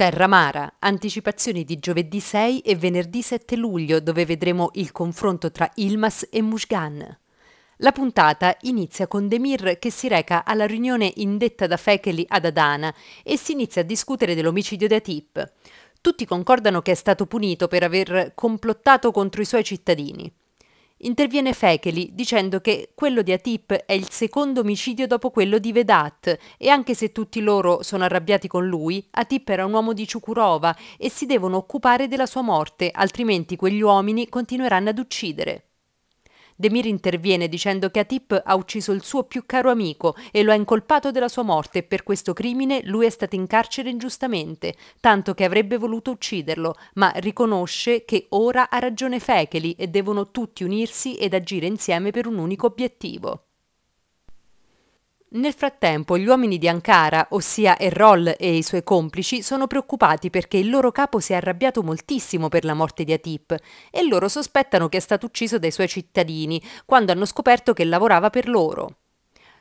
Terra Mara, anticipazioni di giovedì 6 e venerdì 7 luglio dove vedremo il confronto tra Ilmas e Mushgan. La puntata inizia con Demir che si reca alla riunione indetta da Fekeli ad Adana e si inizia a discutere dell'omicidio di Atip. Tutti concordano che è stato punito per aver complottato contro i suoi cittadini. Interviene Fecheli dicendo che quello di Atip è il secondo omicidio dopo quello di Vedat e anche se tutti loro sono arrabbiati con lui, Atip era un uomo di Ciucurova e si devono occupare della sua morte, altrimenti quegli uomini continueranno ad uccidere. Demir interviene dicendo che Atip ha ucciso il suo più caro amico e lo ha incolpato della sua morte e per questo crimine lui è stato in carcere ingiustamente, tanto che avrebbe voluto ucciderlo, ma riconosce che ora ha ragione Fekeli e devono tutti unirsi ed agire insieme per un unico obiettivo. Nel frattempo gli uomini di Ankara, ossia Errol e i suoi complici, sono preoccupati perché il loro capo si è arrabbiato moltissimo per la morte di Atip e loro sospettano che è stato ucciso dai suoi cittadini quando hanno scoperto che lavorava per loro.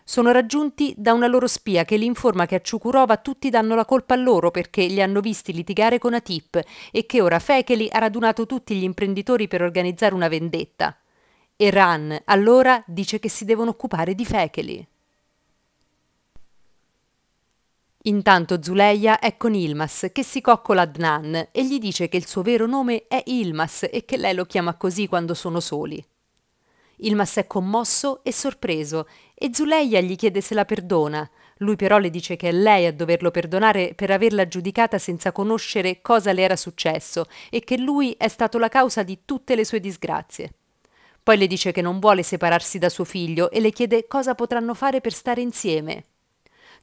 Sono raggiunti da una loro spia che li informa che a Ciucurova tutti danno la colpa a loro perché li hanno visti litigare con Atip e che ora Fekeli ha radunato tutti gli imprenditori per organizzare una vendetta. Eran allora dice che si devono occupare di Fekeli. Intanto Zuleia è con Ilmas che si coccola Adnan e gli dice che il suo vero nome è Ilmas e che lei lo chiama così quando sono soli. Ilmas è commosso e sorpreso e Zuleia gli chiede se la perdona. Lui però le dice che è lei a doverlo perdonare per averla giudicata senza conoscere cosa le era successo e che lui è stato la causa di tutte le sue disgrazie. Poi le dice che non vuole separarsi da suo figlio e le chiede cosa potranno fare per stare insieme.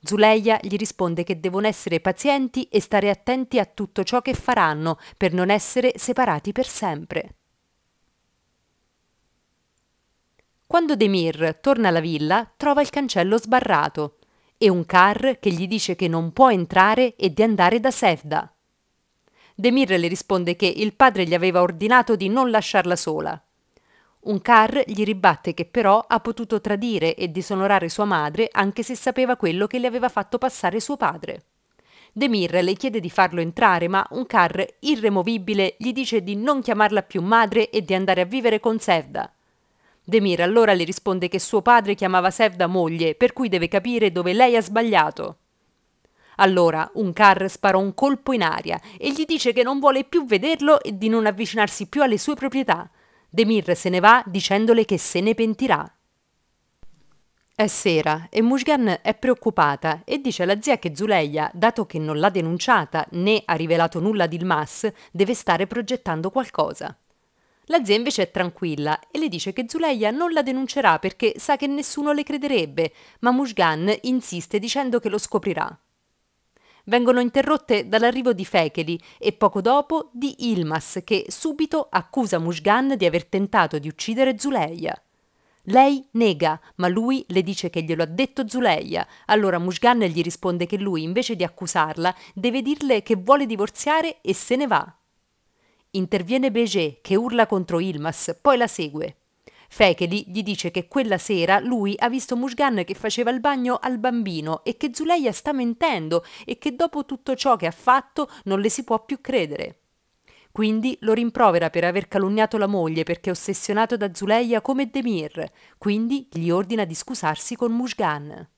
Zuleia gli risponde che devono essere pazienti e stare attenti a tutto ciò che faranno per non essere separati per sempre. Quando Demir torna alla villa, trova il cancello sbarrato e un car che gli dice che non può entrare e di andare da Sevda. Demir le risponde che il padre gli aveva ordinato di non lasciarla sola. Un car gli ribatte che però ha potuto tradire e disonorare sua madre anche se sapeva quello che le aveva fatto passare suo padre. Demir le chiede di farlo entrare, ma un car irremovibile gli dice di non chiamarla più madre e di andare a vivere con Sevda. Demir allora le risponde che suo padre chiamava Sevda moglie, per cui deve capire dove lei ha sbagliato. Allora un car spara un colpo in aria e gli dice che non vuole più vederlo e di non avvicinarsi più alle sue proprietà, Demir se ne va dicendole che se ne pentirà. È sera e Mushgan è preoccupata e dice alla zia che Zuleia, dato che non l'ha denunciata né ha rivelato nulla di Ilmas, deve stare progettando qualcosa. La zia invece è tranquilla e le dice che Zuleia non la denuncerà perché sa che nessuno le crederebbe, ma Mushgan insiste dicendo che lo scoprirà vengono interrotte dall'arrivo di Fekeli e poco dopo di Ilmas che subito accusa Mushgan di aver tentato di uccidere Zuleia. Lei nega, ma lui le dice che glielo ha detto Zuleia. Allora Mushgan gli risponde che lui, invece di accusarla, deve dirle che vuole divorziare e se ne va. Interviene Beget, che urla contro Ilmas, poi la segue. Fekeli gli dice che quella sera lui ha visto Mushgan che faceva il bagno al bambino e che Zuleia sta mentendo e che dopo tutto ciò che ha fatto non le si può più credere. Quindi lo rimprovera per aver calunniato la moglie perché è ossessionato da Zuleia come Demir, quindi gli ordina di scusarsi con Mushgan.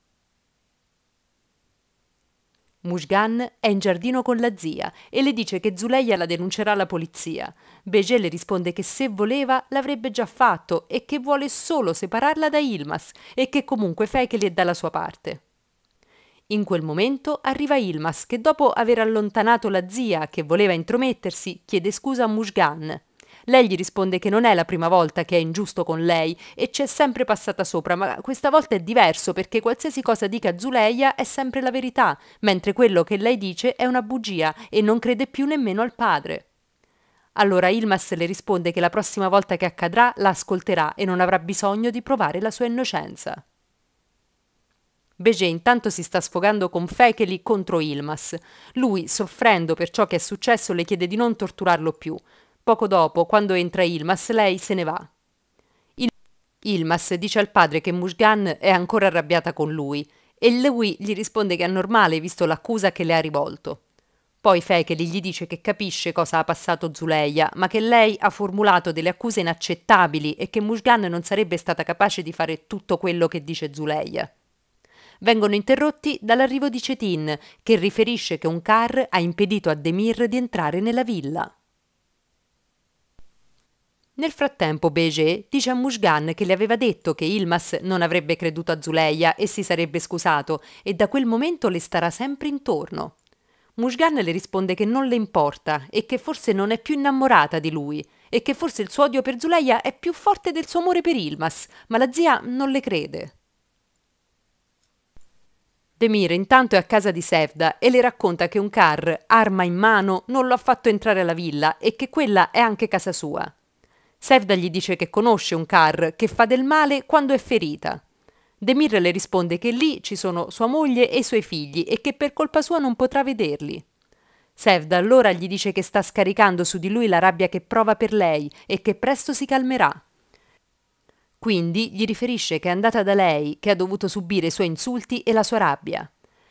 Mushgan è in giardino con la zia e le dice che Zuleia la denuncerà alla polizia. Begé le risponde che se voleva l'avrebbe già fatto e che vuole solo separarla da Ilmas e che comunque Fekeli è dalla sua parte. In quel momento arriva Ilmas che dopo aver allontanato la zia che voleva intromettersi chiede scusa a Mushgan. Lei gli risponde che non è la prima volta che è ingiusto con lei e ci è sempre passata sopra, ma questa volta è diverso perché qualsiasi cosa dica Zuleia è sempre la verità, mentre quello che lei dice è una bugia e non crede più nemmeno al padre. Allora Ilmas le risponde che la prossima volta che accadrà la ascolterà e non avrà bisogno di provare la sua innocenza. Begé intanto si sta sfogando con Fecheli contro Ilmas. Lui, soffrendo per ciò che è successo, le chiede di non torturarlo più. Poco dopo, quando entra Ilmas, lei se ne va. Il Ilmas dice al padre che Mushgan è ancora arrabbiata con lui e lui gli risponde che è normale visto l'accusa che le ha rivolto. Poi Fekeli gli dice che capisce cosa ha passato Zuleia, ma che lei ha formulato delle accuse inaccettabili e che Mushgan non sarebbe stata capace di fare tutto quello che dice Zuleia. Vengono interrotti dall'arrivo di Cetin, che riferisce che un car ha impedito a Demir di entrare nella villa. Nel frattempo Beje dice a Mushgan che le aveva detto che Ilmas non avrebbe creduto a Zuleia e si sarebbe scusato e da quel momento le starà sempre intorno. Mushgan le risponde che non le importa e che forse non è più innamorata di lui e che forse il suo odio per Zuleia è più forte del suo amore per Ilmas, ma la zia non le crede. Demir intanto è a casa di Sevda e le racconta che un car, arma in mano, non lo ha fatto entrare alla villa e che quella è anche casa sua. Sevda gli dice che conosce un car che fa del male quando è ferita. Demir le risponde che lì ci sono sua moglie e i suoi figli e che per colpa sua non potrà vederli. Sevda allora gli dice che sta scaricando su di lui la rabbia che prova per lei e che presto si calmerà. Quindi gli riferisce che è andata da lei, che ha dovuto subire i suoi insulti e la sua rabbia.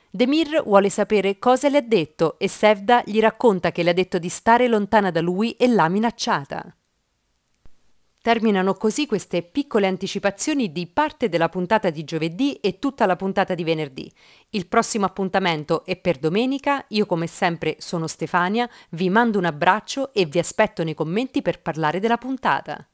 Demir vuole sapere cosa le ha detto e Sevda gli racconta che le ha detto di stare lontana da lui e l'ha minacciata. Terminano così queste piccole anticipazioni di parte della puntata di giovedì e tutta la puntata di venerdì. Il prossimo appuntamento è per domenica, io come sempre sono Stefania, vi mando un abbraccio e vi aspetto nei commenti per parlare della puntata.